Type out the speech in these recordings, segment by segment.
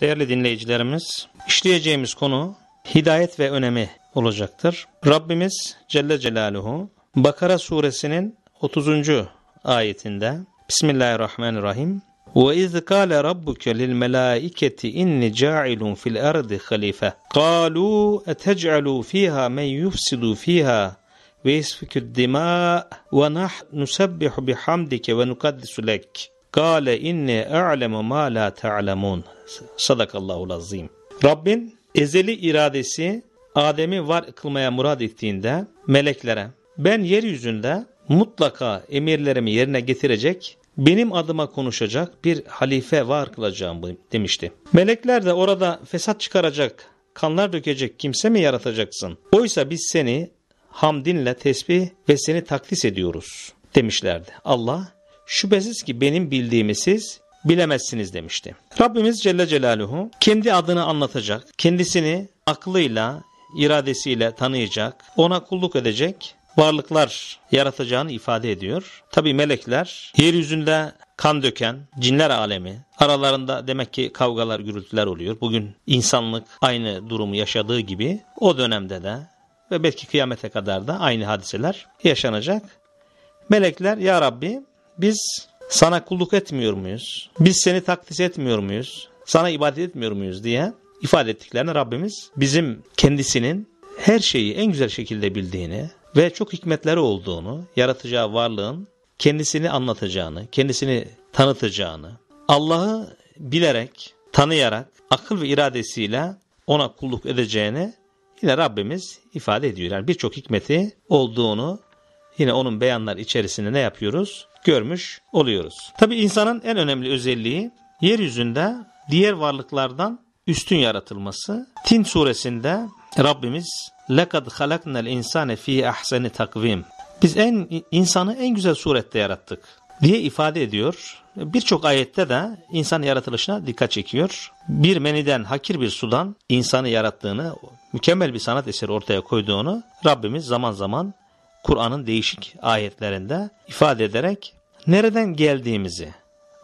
Değerli dinleyicilerimiz, işleyeceğimiz konu hidayet ve önemi olacaktır. Rabbimiz Celle Celaluhu Bakara suresinin 30. ayetinde Bismillahirrahmanirrahim وَإِذْ قَالَ رَبُّكَ لِلْمَلَائِكَةِ إِنِّي جَاعِلٌ فِي الْأَرْضِ خَلِيفَةً قَالُوا أَتَجْعَلُوا فِيهَا مَنْ يُفْسِدُ فِيهَا ve الدِّمَاءَ وَنَحْنُ نُسَبِّحُ بِحَمْدِكَ وَنُقَدِّسُ لَكَ قَالَ إِنِّي أَعْلَمُ مَا la تَعْلَمُونَ Sadakallahu lazim. Rabbin ezeli iradesi Adem'i var kılmaya murad ettiğinde meleklere ben yeryüzünde mutlaka emirlerimi yerine getirecek benim adıma konuşacak bir halife var kılacağım demişti. Melekler de orada fesat çıkaracak, kanlar dökecek kimse mi yaratacaksın? Oysa biz seni hamdinle tesbih ve seni takdis ediyoruz demişlerdi. Allah şüphesiz ki benim bildiğimi siz bilemezsiniz demişti. Rabbimiz Celle Celaluhu kendi adını anlatacak, kendisini aklıyla, iradesiyle tanıyacak, ona kulluk edecek varlıklar yaratacağını ifade ediyor. Tabi melekler yeryüzünde kan döken cinler alemi aralarında demek ki kavgalar gürültüler oluyor. Bugün insanlık aynı durumu yaşadığı gibi o dönemde de ve belki kıyamete kadar da aynı hadiseler yaşanacak. Melekler ya Rabbi biz sana kulluk etmiyor muyuz? Biz seni takdis etmiyor muyuz? Sana ibadet etmiyor muyuz diye ifade ettiklerine Rabbimiz bizim kendisinin her şeyi en güzel şekilde bildiğini ve çok hikmetleri olduğunu, yaratacağı varlığın kendisini anlatacağını, kendisini tanıtacağını, Allah'ı bilerek, tanıyarak, akıl ve iradesiyle ona kulluk edeceğini yine Rabbimiz ifade ediyor. Yani birçok hikmeti olduğunu yine onun beyanlar içerisinde ne yapıyoruz? görmüş oluyoruz. Tabi insanın en önemli özelliği yeryüzünde diğer varlıklardan üstün yaratılması. Tin suresinde Rabbimiz لَقَدْ خَلَقْنَا الْاِنْسَانَ fi اَحْسَنِ takvim. Biz en insanı en güzel surette yarattık diye ifade ediyor. Birçok ayette de insan yaratılışına dikkat çekiyor. Bir meniden, hakir bir sudan insanı yarattığını, mükemmel bir sanat eseri ortaya koyduğunu Rabbimiz zaman zaman Kur'an'ın değişik ayetlerinde ifade ederek nereden geldiğimizi,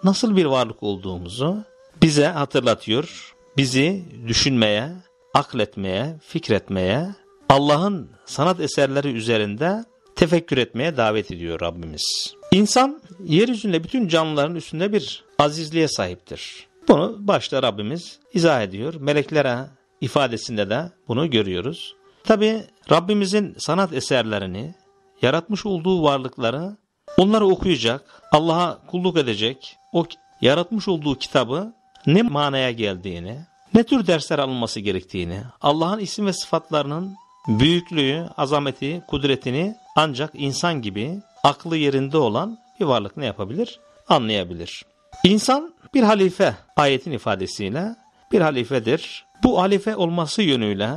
nasıl bir varlık olduğumuzu bize hatırlatıyor. Bizi düşünmeye, akletmeye, fikretmeye, Allah'ın sanat eserleri üzerinde tefekkür etmeye davet ediyor Rabbimiz. İnsan yeryüzünde bütün canlıların üstünde bir azizliğe sahiptir. Bunu başta Rabbimiz izah ediyor. Meleklere ifadesinde de bunu görüyoruz. Tabi Rabbimizin sanat eserlerini, yaratmış olduğu varlıkları onları okuyacak, Allah'a kulluk edecek, o yaratmış olduğu kitabı ne manaya geldiğini, ne tür dersler alınması gerektiğini, Allah'ın isim ve sıfatlarının büyüklüğü, azameti, kudretini ancak insan gibi aklı yerinde olan bir varlık ne yapabilir? Anlayabilir. İnsan bir halife ayetin ifadesiyle bir halifedir. Bu halife olması yönüyle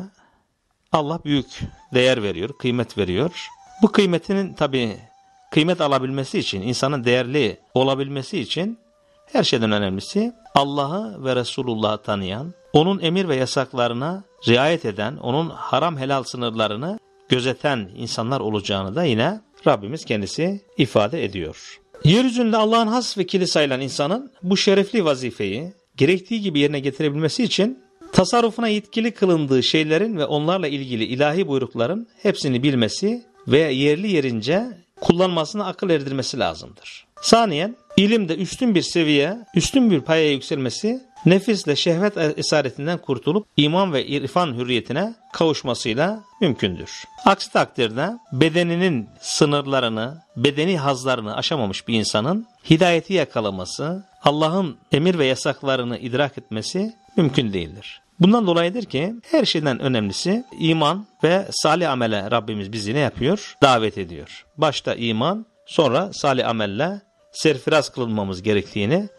Allah büyük değer veriyor, kıymet veriyor. Bu kıymetinin tabi kıymet alabilmesi için, insanın değerli olabilmesi için her şeyden önemlisi Allah'ı ve Resulullah'ı tanıyan, onun emir ve yasaklarına riayet eden, onun haram helal sınırlarını gözeten insanlar olacağını da yine Rabbimiz kendisi ifade ediyor. Yeryüzünde Allah'ın has vekili sayılan insanın bu şerefli vazifeyi gerektiği gibi yerine getirebilmesi için tasarrufuna yetkili kılındığı şeylerin ve onlarla ilgili ilahi buyrukların hepsini bilmesi ve yerli yerince kullanmasına akıl erdirmesi lazımdır. Saniyen ilimde üstün bir seviye, üstün bir paya yükselmesi nefisle şehvet esaretinden kurtulup iman ve irfan hürriyetine kavuşmasıyla mümkündür. Aksi takdirde bedeninin sınırlarını, bedeni hazlarını aşamamış bir insanın hidayeti yakalaması, Allah'ın emir ve yasaklarını idrak etmesi mümkün değildir. Bundan dolayıdır ki her şeyden önemlisi iman ve salih amele Rabbimiz bizi ne yapıyor? Davet ediyor. Başta iman sonra salih amelle serfiraz kılınmamız gerektiğini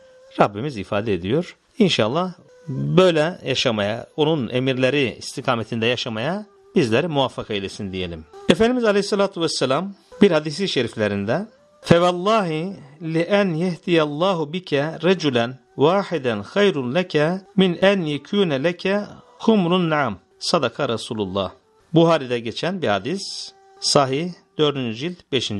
Rabbimiz ifade ediyor. İnşallah böyle yaşamaya, onun emirleri istikametinde yaşamaya bizleri muvaffak eylesin diyelim. Efendimiz Aleyhisselatü Vesselam bir hadisi şeriflerinde فَوَاللّٰهِ لِاَنْ يَهْدِيَ اللّٰهُ بِكَ رَجُلًا vahiden hayrun leke min en yekune leke humrun naam. Sadaka Resulullah. Buhari'de geçen bir hadis. Sahih 4. cilt 5.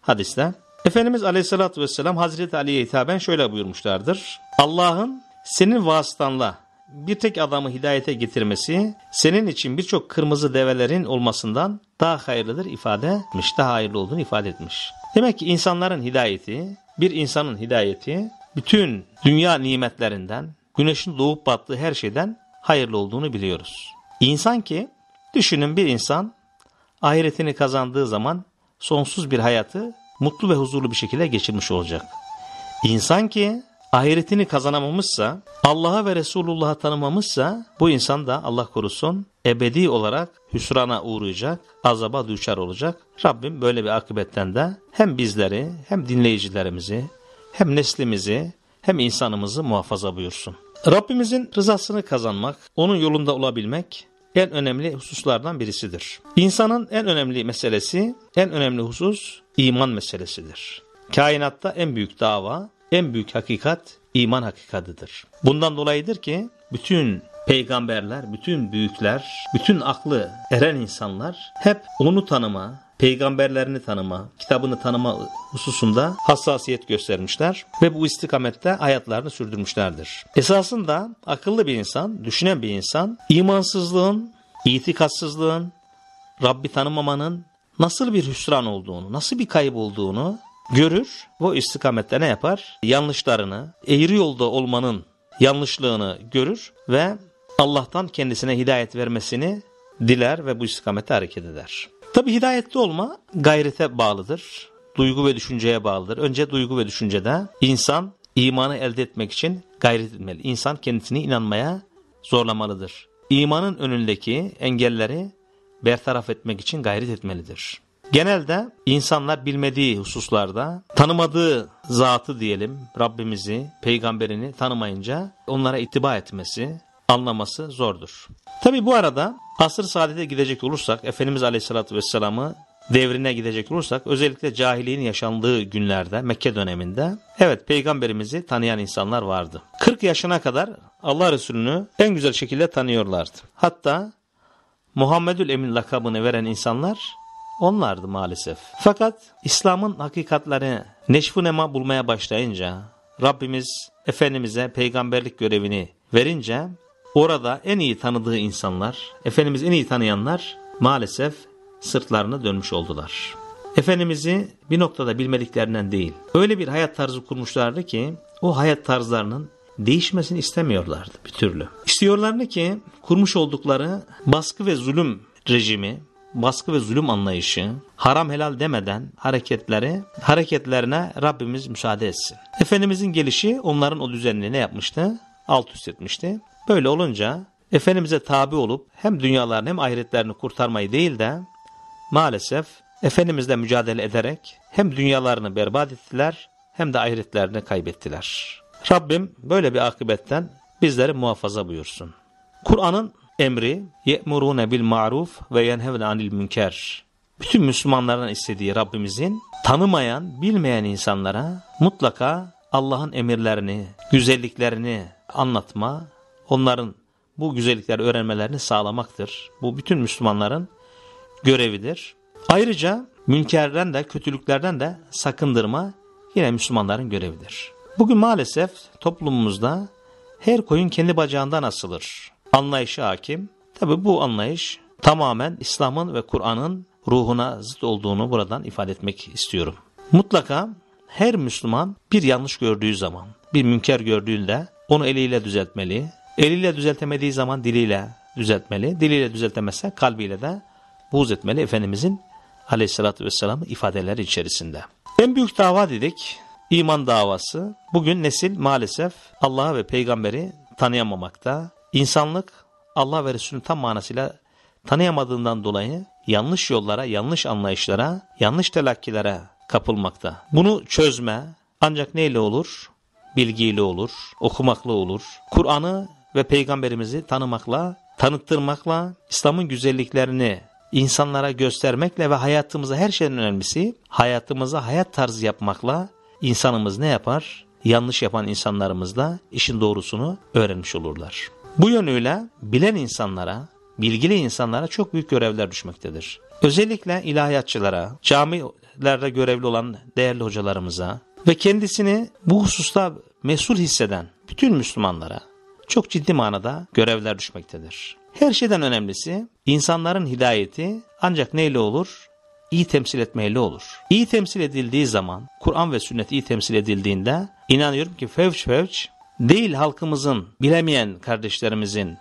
hadiste. Efendimiz Aleyhisselatü Vesselam Hazreti Ali'ye hitaben şöyle buyurmuşlardır. Allah'ın senin vasıtanla bir tek adamı hidayete getirmesi senin için birçok kırmızı develerin olmasından daha hayırlıdır ifade etmiş. Daha hayırlı olduğunu ifade etmiş. Demek ki insanların hidayeti, bir insanın hidayeti bütün dünya nimetlerinden, güneşin doğup battığı her şeyden hayırlı olduğunu biliyoruz. İnsan ki, düşünün bir insan ahiretini kazandığı zaman sonsuz bir hayatı mutlu ve huzurlu bir şekilde geçirmiş olacak. İnsan ki ahiretini kazanamamışsa, Allah'a ve Resulullah'a tanımamışsa bu insan da Allah korusun ebedi olarak hüsrana uğrayacak, azaba düşer olacak. Rabbim böyle bir akıbetten de hem bizleri hem dinleyicilerimizi hem neslimizi hem insanımızı muhafaza buyursun. Rabbimizin rızasını kazanmak, onun yolunda olabilmek en önemli hususlardan birisidir. İnsanın en önemli meselesi, en önemli husus iman meselesidir. Kainatta en büyük dava, en büyük hakikat iman hakikatidir. Bundan dolayıdır ki bütün peygamberler, bütün büyükler, bütün aklı eren insanlar hep onu tanıma, peygamberlerini tanıma, kitabını tanıma hususunda hassasiyet göstermişler ve bu istikamette hayatlarını sürdürmüşlerdir. Esasında akıllı bir insan, düşünen bir insan imansızlığın, itikatsızlığın, Rabbi tanımamanın nasıl bir hüsran olduğunu, nasıl bir kayıp olduğunu görür bu istikamette ne yapar? Yanlışlarını, eğri yolda olmanın yanlışlığını görür ve Allah'tan kendisine hidayet vermesini diler ve bu istikamette hareket eder. Tabi hidayetli olma gayrete bağlıdır. Duygu ve düşünceye bağlıdır. Önce duygu ve düşüncede insan imanı elde etmek için gayret etmeli. İnsan kendisini inanmaya zorlamalıdır. İmanın önündeki engelleri bertaraf etmek için gayret etmelidir. Genelde insanlar bilmediği hususlarda tanımadığı zatı diyelim Rabbimizi, peygamberini tanımayınca onlara itibar etmesi, anlaması zordur. Tabi bu arada Asır saadete gidecek olursak, Efendimiz Aleyhisselatü Vesselam'ı devrine gidecek olursak, özellikle cahiliğin yaşandığı günlerde, Mekke döneminde, evet peygamberimizi tanıyan insanlar vardı. 40 yaşına kadar Allah Resulü'nü en güzel şekilde tanıyorlardı. Hatta Muhammedül Emin lakabını veren insanlar onlardı maalesef. Fakat İslam'ın hakikatlerini neşfu nema bulmaya başlayınca, Rabbimiz Efendimiz'e peygamberlik görevini verince Orada en iyi tanıdığı insanlar, Efendimiz en iyi tanıyanlar maalesef sırtlarına dönmüş oldular. Efendimiz'i bir noktada bilmediklerinden değil, öyle bir hayat tarzı kurmuşlardı ki o hayat tarzlarının değişmesini istemiyorlardı bir türlü. İstiyorlardı ki kurmuş oldukları baskı ve zulüm rejimi, baskı ve zulüm anlayışı, haram helal demeden hareketleri, hareketlerine Rabbimiz müsaade etsin. Efendimizin gelişi onların o düzenini ne yapmıştı? Alt üst etmişti. Böyle olunca Efendimiz'e tabi olup hem dünyalarını hem ahiretlerini kurtarmayı değil de maalesef Efendimiz'le mücadele ederek hem dünyalarını berbat ettiler hem de ahiretlerini kaybettiler. Rabbim böyle bir akıbetten bizleri muhafaza buyursun. Kur'an'ın emri ye'murune bil ma'ruf ve yenhevne anil münker. Bütün Müslümanların istediği Rabbimizin tanımayan, bilmeyen insanlara mutlaka Allah'ın emirlerini, güzelliklerini anlatma, onların bu güzellikleri öğrenmelerini sağlamaktır. Bu bütün Müslümanların görevidir. Ayrıca münkerden de kötülüklerden de sakındırma yine Müslümanların görevidir. Bugün maalesef toplumumuzda her koyun kendi bacağından asılır. Anlayışı hakim. Tabi bu anlayış tamamen İslam'ın ve Kur'an'ın ruhuna zıt olduğunu buradan ifade etmek istiyorum. Mutlaka her Müslüman bir yanlış gördüğü zaman, bir münker gördüğünde onu eliyle düzeltmeli, Eliyle düzeltemediği zaman diliyle düzeltmeli. Diliyle düzeltemezse kalbiyle de buğz etmeli Efendimizin aleyhissalatü vesselam ifadeleri içerisinde. En büyük dava dedik iman davası. Bugün nesil maalesef Allah'ı ve peygamberi tanıyamamakta. İnsanlık Allah ve Resulünü tam manasıyla tanıyamadığından dolayı yanlış yollara, yanlış anlayışlara, yanlış telakkilere kapılmakta. Bunu çözme ancak neyle olur? Bilgiyle olur, okumakla olur. Kur'an'ı ve peygamberimizi tanımakla, tanıttırmakla, İslam'ın güzelliklerini insanlara göstermekle ve hayatımıza her şeyden önemlisi hayatımıza hayat tarzı yapmakla insanımız ne yapar? Yanlış yapan insanlarımız da işin doğrusunu öğrenmiş olurlar. Bu yönüyle bilen insanlara, bilgili insanlara çok büyük görevler düşmektedir. Özellikle ilahiyatçılara, camilerde görevli olan değerli hocalarımıza ve kendisini bu hususta mesul hisseden bütün Müslümanlara çok ciddi manada görevler düşmektedir. Her şeyden önemlisi insanların hidayeti ancak neyle olur? İyi temsil etmeyle olur. İyi temsil edildiği zaman, Kur'an ve sünnet iyi temsil edildiğinde inanıyorum ki fevç fevç değil halkımızın, bilemeyen kardeşlerimizin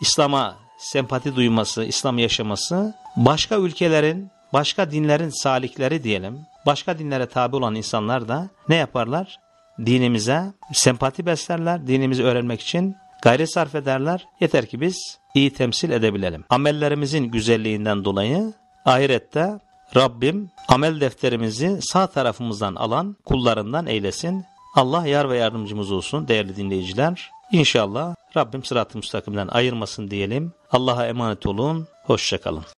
İslam'a sempati duyması, İslam yaşaması başka ülkelerin, başka dinlerin salikleri diyelim, başka dinlere tabi olan insanlar da ne yaparlar? dinimize sempati beslerler, dinimizi öğrenmek için gayret sarf ederler. Yeter ki biz iyi temsil edebilelim. Amellerimizin güzelliğinden dolayı ahirette Rabbim amel defterimizi sağ tarafımızdan alan kullarından eylesin. Allah yar ve yardımcımız olsun değerli dinleyiciler. İnşallah Rabbim sırat-ı müstakimden ayırmasın diyelim. Allah'a emanet olun. Hoşçakalın.